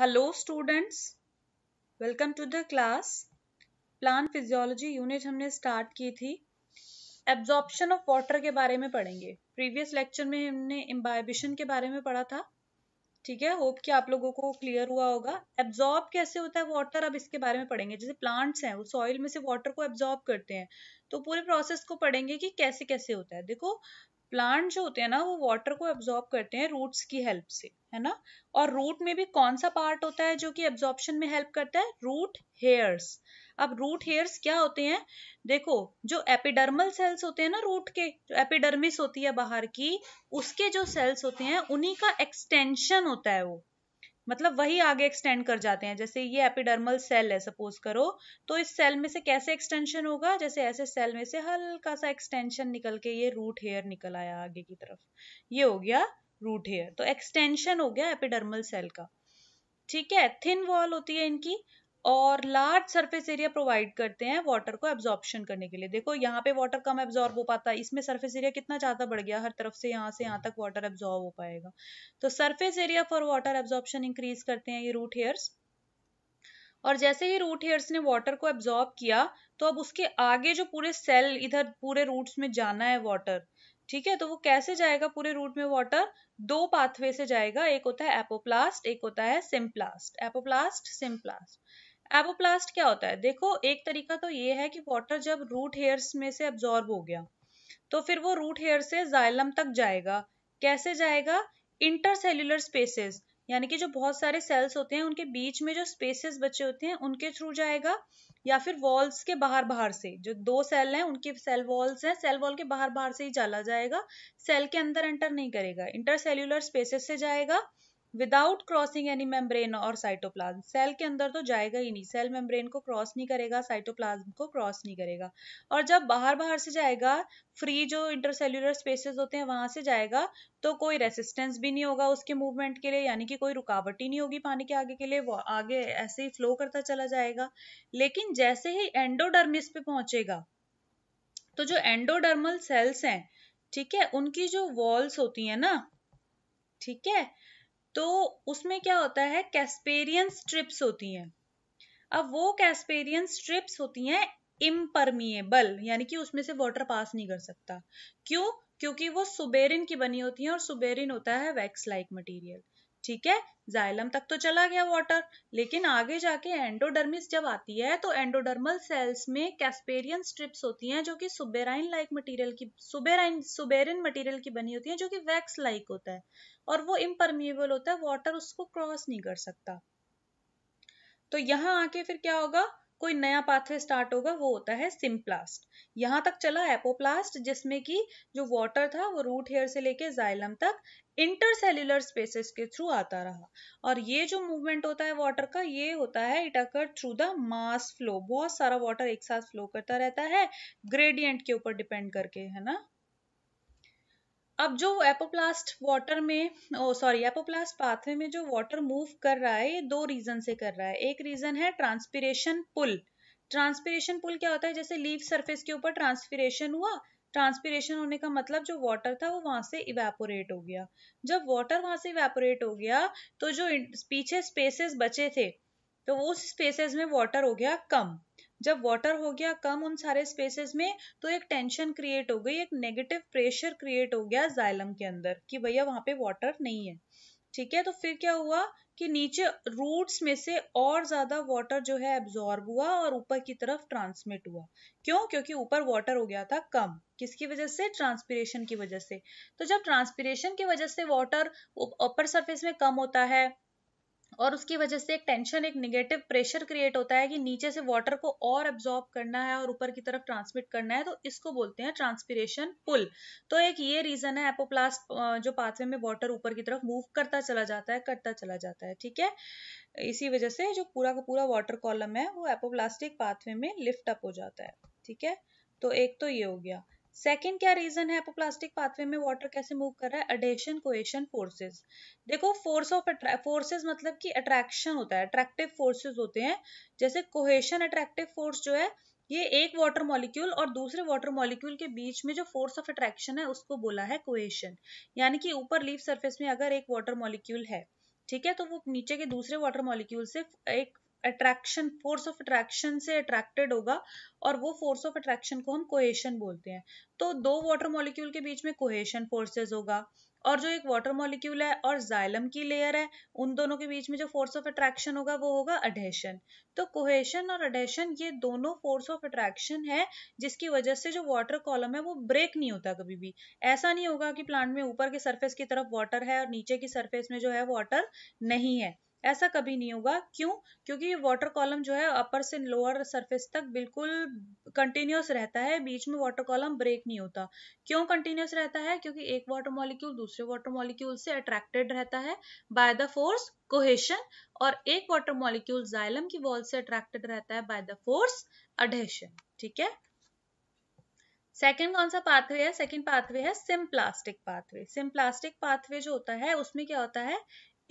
Hello students welcome to the class plant physiology unit हमने start की थी absorption of water के बारे में पढ़ेंगे प्रीवियस लेक्चर में हमने इम्बाइबिशन के बारे में पढ़ा था ठीक है होप कि आप लोगों को क्लियर हुआ होगा एब्जॉर्ब कैसे होता है वाटर अब इसके बारे में पढ़ेंगे जैसे प्लांट्स हैं वो सॉइल में से वाटर को एब्जॉर्ब करते हैं तो पूरे प्रोसेस को पढ़ेंगे कि कैसे कैसे होता है देखो प्लांट जो होते हैं ना वो वाटर को एब्जॉर्ब करते हैं रूट्स की हेल्प से है ना और रूट में भी कौन सा पार्ट होता है जो कि एब्जॉर्प्शन में हेल्प करता है रूट हेयर्स अब रूट हेयर्स क्या होते हैं देखो जो एपिडर्मल सेल्स होते हैं ना रूट के जो एपिडर्मिस होती है बाहर की उसके जो सेल्स होते हैं उन्हीं का एक्सटेंशन होता है वो मतलब वही आगे एक्सटेंड कर जाते हैं जैसे ये एपिडर्मल सेल है सपोज करो तो इस सेल में से कैसे एक्सटेंशन होगा जैसे ऐसे सेल में से हल्का सा एक्सटेंशन निकल के ये रूट हेयर निकल आया आगे की तरफ ये हो गया रूट हेयर तो एक्सटेंशन हो गया एपिडर्मल सेल का ठीक है थिन वॉल होती है इनकी और लार्ज सरफेस एरिया प्रोवाइड करते हैं वाटर को एब्जॉर्बशन करने के लिए देखो यहाँ पे वाटर कम एब्जॉर्ब हो पाता है इसमें सरफेस एरिया कितना ज़्यादा बढ़ गया हर तरफ से यहाँ से यहाँ तक वाटर एब्जॉर्ब हो पाएगा तो surface area for water absorption increase करते हैं ये रूट हेयर्स और जैसे ही रूट हेयर्स ने वाटर को एब्जॉर्ब किया तो अब उसके आगे जो पूरे सेल इधर पूरे रूट्स में जाना है वाटर ठीक है तो वो कैसे जाएगा पूरे रूट में वाटर दो पाथवे से जाएगा एक होता है एपोप्लास्ट एक होता है सिम्प्लास्ट एपोप्लास्ट सिम्प्लास्ट एबोप्लास्ट क्या होता है देखो एक तरीका तो ये है कि वाटर जब रूट हेयर्स में से एब्जॉर्ब हो गया तो फिर वो रूट हेयर से जाइलम तक जाएगा कैसे जाएगा इंटरसेल्यूलर स्पेसेस यानी कि जो बहुत सारे सेल्स होते हैं उनके बीच में जो स्पेसेस बचे होते हैं उनके थ्रू जाएगा या फिर वॉल्स के बाहर बाहर से जो दो सेल हैं उनके सेल वॉल्स हैं सेल वॉल के बाहर बाहर से ही चला जाएगा सेल के अंदर एंटर नहीं करेगा इंटरसेल्यूलर स्पेसेस से जाएगा विदाउट क्रॉसिंग एनी मेम्ब्रेन और साइटोप्लाज्म सेल के अंदर तो जाएगा ही नहीं सेल मेम्ब्रेन को क्रॉस नहीं करेगा साइटोप्लाज्म को क्रॉस नहीं करेगा और जब बाहर बाहर से जाएगा फ्री जो इंटरसेल्यूलर स्पेसेस होते हैं वहां से जाएगा तो कोई रेसिस्टेंस भी नहीं होगा उसके मूवमेंट के लिए यानी कि कोई रुकावट ही नहीं होगी पानी के आगे के लिए वो आगे ऐसे ही फ्लो करता चला जाएगा लेकिन जैसे ही एंडोडर्मिस पे पहुंचेगा तो जो एंडोडर्मल सेल्स हैं ठीक है उनकी जो वॉल्स होती है ना ठीक है तो उसमें क्या होता है कैस्पेरियन स्ट्रिप्स होती हैं अब वो कैस्पेरियन स्ट्रिप्स होती हैं इम्परमिएबल यानी कि उसमें से वाटर पास नहीं कर सकता क्यों क्योंकि वो सुबेरिन की बनी होती है और सुबेरिन होता है वैक्स लाइक मटेरियल ठीक है जाइलम तक तो चला गया वाटर लेकिन आगे जाके एंडोडर्मिस जब आती है तो एंडोडर्मल सेल्स में कैस्पेरियन स्ट्रिप्स होती हैं जो कि सुबेराइन लाइक मटेरियल की सुबेराइन सुबेरिन मटेरियल की बनी होती हैं जो कि वैक्स लाइक होता है और वो इम्परमिएबल होता है वाटर उसको क्रॉस नहीं कर सकता तो यहाँ आके फिर क्या होगा कोई नया पाथवे स्टार्ट होगा वो होता है सिम्प्लास्ट यहाँ तक चला एपोप्लास्ट जिसमें कि जो वाटर था वो रूट हेयर से लेके जाइलम तक इंटरसेल्युलर स्पेसेस के थ्रू आता रहा और ये जो मूवमेंट होता है वाटर का ये होता है it occur through the mass flow बहुत सारा वाटर एक साथ फ्लो करता रहता है ग्रेडियंट के ऊपर डिपेंड करके है ना अब जो एपोप्लास्ट वाटर में सॉरी एपोप्लास्ट पाथवे में जो वाटर मूव कर रहा है ये दो रीजन से कर रहा है एक रीजन है ट्रांसपीरेशन पुल ट्रांसपीरेशन पुल क्या होता है जैसे लीव सरफेस के ऊपर ट्रांसपीरेशन हुआ ट्रांसपीरेशन होने का मतलब जो वाटर था वो वहां से इवेपोरेट हो गया जब वाटर वहां से इवेपोरेट हो गया तो जो पीछे स्पेसेस बचे थे तो वो स्पेसेस में वाटर हो गया कम जब वाटर हो गया कम उन सारे स्पेसेस में तो एक टेंशन क्रिएट हो गई एक नेगेटिव प्रेशर क्रिएट हो गया जाइलम के अंदर कि भैया वहां पे वाटर नहीं है ठीक है तो फिर क्या हुआ कि नीचे रूट्स में से और ज्यादा वाटर जो है एब्जॉर्ब हुआ और ऊपर की तरफ ट्रांसमिट हुआ क्यों क्योंकि ऊपर वाटर हो गया था कम किसकी वजह से ट्रांसपीरेशन की वजह से तो जब ट्रांसपीरेशन की वजह से वाटर अपर सरफेस में कम होता है और उसकी वजह से एक टेंशन एक निगेटिव प्रेशर क्रिएट होता है कि नीचे से वाटर को और एब्जॉर्ब करना है और ऊपर की तरफ ट्रांसमिट करना है तो इसको बोलते हैं ट्रांसपिरेशन पुल तो एक ये रीजन है एपोप्लास्ट जो पाथवे में वाटर ऊपर की तरफ मूव करता चला जाता है करता चला जाता है ठीक है इसी वजह से जो पूरा का पूरा वाटर कॉलम है वो एपोप्लास्टिक पाथवे में लिफ्ट अप हो जाता है ठीक है तो एक तो ये हो गया सेकेंड क्या रीजन है एपोप्लास्टिक पाथवे में वाटर कैसे मूव कर रहा है अडेशन कोएशन फोर्सेस देखो फोर्स ऑफ फोर्सेस मतलब कि अट्रैक्शन होता है अट्रैक्टिव फोर्सेस होते हैं जैसे कोहेशन अट्रैक्टिव फोर्स जो है ये एक वाटर मॉलिक्यूल और दूसरे वाटर मॉलिक्यूल के बीच में जो फोर्स ऑफ अट्रैक्शन है उसको बोला है कोएशन यानी कि ऊपर लीफ सरफेस में अगर एक वाटर मॉलिक्यूल है ठीक है तो वो नीचे के दूसरे वाटर मॉलिक्यूल से एक अट्रैक्शन फोर्स ऑफ अट्रैक्शन से अट्रैक्टेड होगा और वो फोर्स ऑफ अट्रैक्शन को हम कोहेशन बोलते हैं तो दो वाटर मॉलिक्यूल के बीच में कोहेशन फोर्सेस होगा और जो एक वाटर मॉलिक्यूल है और जाइलम की लेयर है उन दोनों के बीच में जो फोर्स ऑफ अट्रैक्शन होगा वो होगा अडेशन तो कोहेशन और अडेशन ये दोनों फोर्स ऑफ अट्रैक्शन है जिसकी वजह से जो वाटर कॉलम है वो ब्रेक नहीं होता कभी भी ऐसा नहीं होगा कि प्लांट में ऊपर के सरफेस की तरफ वाटर है और नीचे की सरफेस में जो है वाटर नहीं है ऐसा कभी नहीं होगा क्यों क्योंकि ये वाटर कॉलम जो है अपर से लोअर सरफेस तक बिल्कुल कंटिन्यूस रहता है बीच में वाटर कॉलम ब्रेक नहीं होता क्यों कंटिन्यूस रहता है क्योंकि एक वाटर मॉलिक्यूल दूसरे वाटर मॉलिक्यूल से अट्रैक्टेड रहता है बाय द फोर्स कोहेशन और एक वाटर मॉलिक्यूल जाइलम की वॉल से अट्रैक्टेड रहता है बाय द फोर्स अडेशन ठीक है सेकेंड कौन सा पाथवे है सेकेंड पाथवे है symplastic pathway symplastic pathway जो होता है उसमें क्या होता है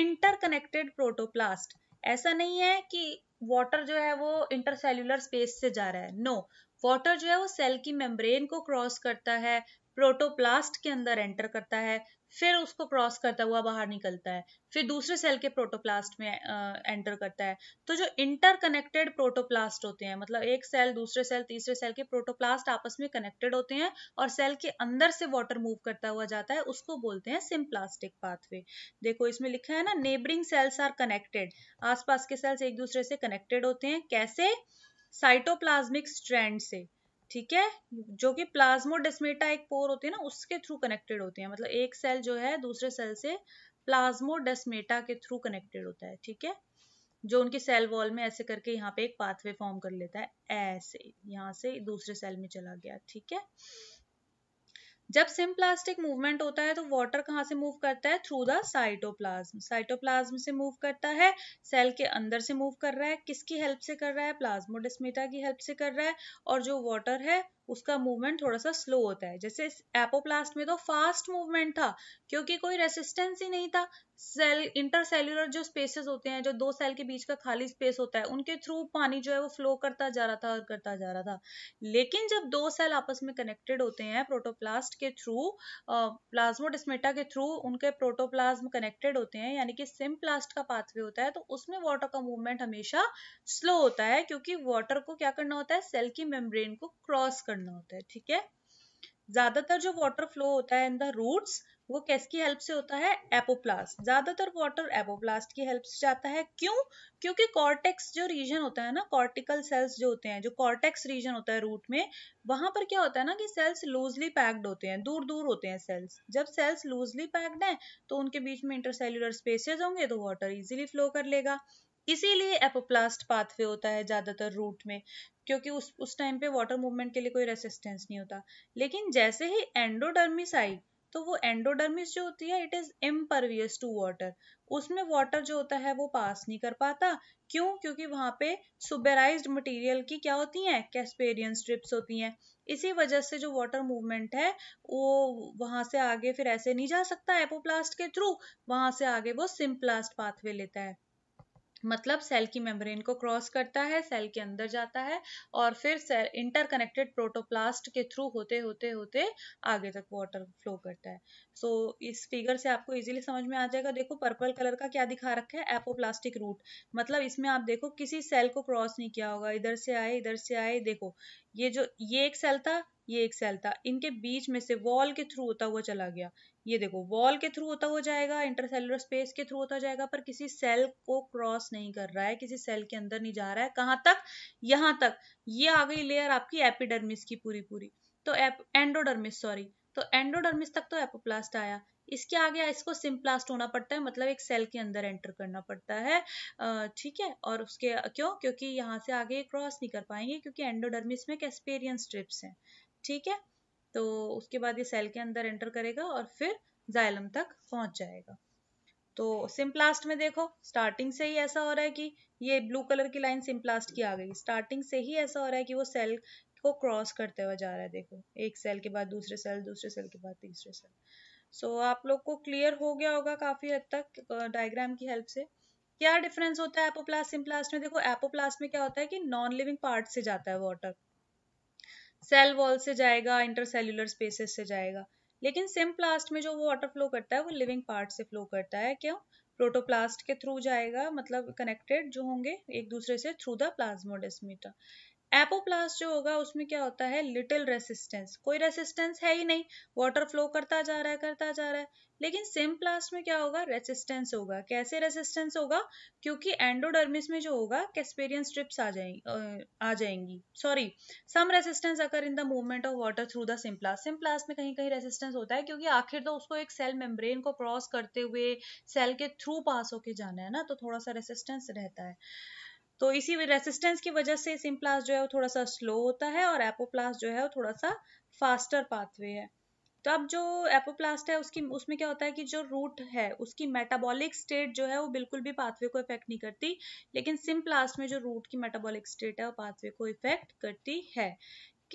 इंटरकनेक्टेड प्रोटोप्लास्ट ऐसा नहीं है कि वाटर जो है वो इंटरसेल्युलर स्पेस से जा रहा है नो no, वाटर जो है वो सेल की मेम्ब्रेन को क्रॉस करता है प्रोटोप्लास्ट के अंदर एंटर करता है फिर उसको क्रॉस करता हुआ बाहर निकलता है फिर दूसरे सेल के प्रोटोप्लास्ट में एंटर करता है तो जो इंटरकनेक्टेड प्रोटोप्लास्ट होते हैं मतलब एक सेल दूसरे सेल तीसरे सेल के प्रोटोप्लास्ट आपस में कनेक्टेड होते हैं और सेल के अंदर से वाटर मूव करता हुआ जाता है उसको बोलते हैं सिम्प्लास्टिक पाथवे देखो इसमें लिखा है ना नेबरिंग सेल्स आर कनेक्टेड आसपास के सेल्स एक दूसरे से कनेक्टेड होते हैं कैसे साइटोप्लाज्मिक स्ट्रैंड से ठीक है जो कि प्लाज्मोडेस्मेटा एक पोर होती है ना उसके थ्रू कनेक्टेड होती है मतलब एक सेल जो है दूसरे सेल से प्लाज्मोडेस्मेटा के थ्रू कनेक्टेड होता है ठीक है जो उनकी सेल वॉल में ऐसे करके यहाँ पे एक पाथवे फॉर्म कर लेता है ऐसे यहाँ से दूसरे सेल में चला गया ठीक है जब सिम्प्लास्टिक मूवमेंट होता है तो वाटर कहाँ से मूव करता है थ्रू द साइटोप्लाज्म साइटोप्लाज्म से मूव करता है सेल के अंदर से मूव कर रहा है किसकी हेल्प से कर रहा है प्लाज्मोडिस्मिटा की हेल्प से कर रहा है और जो वाटर है उसका मूवमेंट थोड़ा सा स्लो होता है जैसे एपोप्लास्ट में तो फास्ट मूवमेंट था क्योंकि कोई रेसिस्टेंस ही नहीं था सेल इंटरसेल्युलर जो स्पेसेस होते हैं जो दो सेल के बीच का खाली स्पेस होता है उनके थ्रू पानी जो है वो फ्लो करता जा रहा था और करता जा रहा था लेकिन जब दो सेल आपस में कनेक्टेड होते हैं प्रोटोप्लास्ट के थ्रू प्लाज्मोडिस्मेटा के थ्रू उनके प्रोटोप्लाज्म कनेक्टेड होते हैं यानी कि सिम प्लास्ट का पाथवे होता है तो उसमें वाटर का मूवमेंट हमेशा स्लो होता है क्योंकि वाटर को क्या करना होता है सेल की मेम्ब्रेन को क्रॉस कर करना होता है ठीक है ज्यादातर जो वाटर फ्लो होता है इन द रूट्स वो किसकी हेल्प से होता है एपोप्लास्ट ज्यादातर वाटर एपोप्लास्ट की हेल्प से जाता है क्यों क्योंकि कॉर्टेक्स जो रीजन होता है ना कॉर्टिकल सेल्स जो होते हैं जो कॉर्टेक्स रीजन होता है रूट में वहां पर क्या होता है ना कि सेल्स लूजली पैक्ड होते हैं दूर दूर होते हैं सेल्स जब सेल्स लूजली पैक्ड हैं तो उनके बीच में इंटरसेल्युलर स्पेसेज होंगे तो वाटर इजिली फ्लो कर लेगा इसीलिए एपोप्लास्ट पाथवे होता है ज़्यादातर रूट में क्योंकि उस उस टाइम पे वाटर मूवमेंट के लिए कोई रेसिस्टेंस नहीं होता लेकिन जैसे ही एंडोडर्मिस आई तो वो एंडोडर्मिस जो होती है it is impervious to water उसमें वाटर जो होता है वो पास नहीं कर पाता क्यों क्योंकि वहां पे सुबेराइज मटेरियल की क्या होती हैं कैस्पेरियन स्ट्रिप्स होती हैं इसी वजह से जो वाटर मूवमेंट है वो वहां से आगे फिर ऐसे नहीं जा सकता एपोप्लास्ट के थ्रू वहां से आगे वो सिम्प्लास्ट पाथवे लेता है मतलब सेल की मेम्ब्रेन को क्रॉस करता है सेल के अंदर जाता है और फिर सेल इंटरकनेक्टेड प्रोटोप्लास्ट के थ्रू होते होते होते आगे तक वाटर फ्लो करता है सो so, इस फिगर से आपको इजीली समझ में आ जाएगा देखो पर्पल कलर का क्या दिखा रखा है एपोप्लास्टिक रूट मतलब इसमें आप देखो किसी सेल को क्रॉस नहीं किया होगा इधर से आए इधर से आए देखो ये जो ये एक सेल था ये एक सेल था इनके बीच में से वॉल के थ्रू होता हुआ चला गया ये देखो वॉल के थ्रू होता हुआ जाएगा इंटरसेलुलर स्पेस के थ्रू होता जाएगा पर किसी सेल को क्रॉस नहीं कर रहा है किसी सेल के अंदर नहीं जा रहा है कहाँ तक यहाँ तक ये आ गई लेयर आपकी एपिडर्मिस की पूरी पूरी तो एंडोडर्मिस सॉरी तो एंडोडर्मिस तक तो एपोप्लास्ट आया इसके आगे इसको सिम्प्लास्ट होना पड़ता है मतलब एक सेल के अंदर एंटर करना पड़ता है ठीक है और उसके क्यों क्योंकि यहाँ से आगे क्रॉस नहीं कर पाएंगे क्योंकि एंडोडर्मिस में कैस्पेरियन स्ट्रिप्स हैं ठीक है तो उसके बाद ये सेल के अंदर एंटर करेगा और फिर जाइलम तक पहुंच जाएगा तो सिम्प्लास्ट में देखो स्टार्टिंग से ही ऐसा हो रहा है कि ये ब्लू कलर की लाइन सिम्प्लास्ट की आ गई स्टार्टिंग से ही ऐसा हो रहा है कि वो सेल को क्रॉस करते हुए जा रहा है देखो एक सेल के बाद दूसरे सेल दूसरे सेल के बाद तीसरे सेल सो so, आप लोग को क्लियर हो गया होगा काफ़ी हद तक डायग्राम की हेल्प से क्या डिफरेंस होता है एपोप्लास्ट सिम्प्लास्ट में देखो एपोप्लास्ट में क्या होता है कि नॉन लिविंग पार्ट से जाता है वाटर सेल वॉल से जाएगा इंटरसेल्युलर स्पेसेस से जाएगा लेकिन प्लास्ट में जो वाटर फ्लो करता है वो लिविंग पार्ट से फ्लो करता है क्यों प्रोटोप्लास्ट के थ्रू जाएगा मतलब कनेक्टेड जो होंगे एक दूसरे से थ्रू द प्लाज्मोडेस्मीटा एपोप्लास्ट जो होगा उसमें क्या होता है लिटिल रेसिस्टेंस कोई रेसिस्टेंस है ही नहीं वाटर फ्लो करता जा रहा है करता जा रहा है लेकिन सिम प्लास्ट में क्या होगा रेसिस्टेंस होगा कैसे रेसिस्टेंस होगा क्योंकि एंडोडर्मिस में जो होगा कैस्पेरियन स्ट्रिप्स आ जाएंगी आ जाएंगी सॉरी सम रेसिस्टेंस अगर in the movement of water through the symplast symplast में कहीं कहीं रेसिस्टेंस होता है क्योंकि आखिर तो उसको एक सेल मेम्ब्रेन को क्रॉस करते हुए सेल के थ्रू पास होके जाना है ना तो थोड़ा सा रेसिस्टेंस रहता है तो इसी रेसिस्टेंस की वजह से सिम्प्लास्ट जो है वो थोड़ा सा स्लो होता है और एपोप्लास्ट जो है वो थोड़ा सा फास्टर पाथवे है तो अब जो एपोप्लास्ट है उसकी उसमें क्या होता है कि जो रूट है उसकी मेटाबॉलिक स्टेट जो है वो बिल्कुल भी पाथवे को इफेक्ट नहीं करती लेकिन सिम्प्लास्ट में जो रूट की मेटाबॉलिक स्टेट है वो पाथवे को इफेक्ट करती है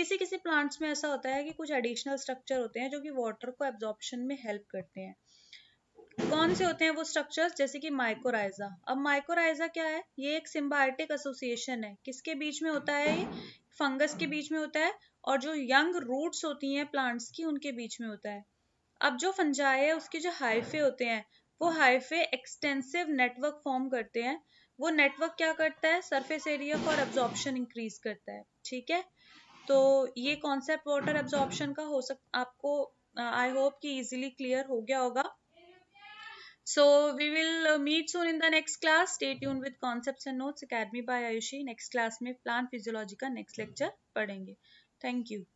किसी किसी प्लांट्स में ऐसा होता है कि कुछ एडिशनल स्ट्रक्चर होते हैं जो कि वाटर को एब्जॉर्प्शन में हेल्प करते हैं कौन से होते हैं वो स्ट्रक्चर्स जैसे कि माइकोराइजा अब माइकोराइजा क्या है ये एक सिम्बायोटिक एसोसिएशन है किसके बीच में होता है ये फंगस के बीच में होता है और जो यंग रूट्स होती हैं प्लांट्स की उनके बीच में होता है अब जो फंजाई है उसके जो हाइफे होते हैं वो हाइफे एक्सटेंसिव नेटवर्क फॉर्म करते हैं वो नेटवर्क क्या करता है surface area for absorption increase करता है ठीक है तो ये कॉन्सेप्ट वाटर एब्जॉर्प्शन का हो सक आपको आई होप कि इजीली क्लियर हो गया होगा So we will uh, meet soon in the next class. Stay tuned with Concepts and Notes Academy by Ayushi. Next class we plant physiology next lecture पढ़ेंगे. Thank you.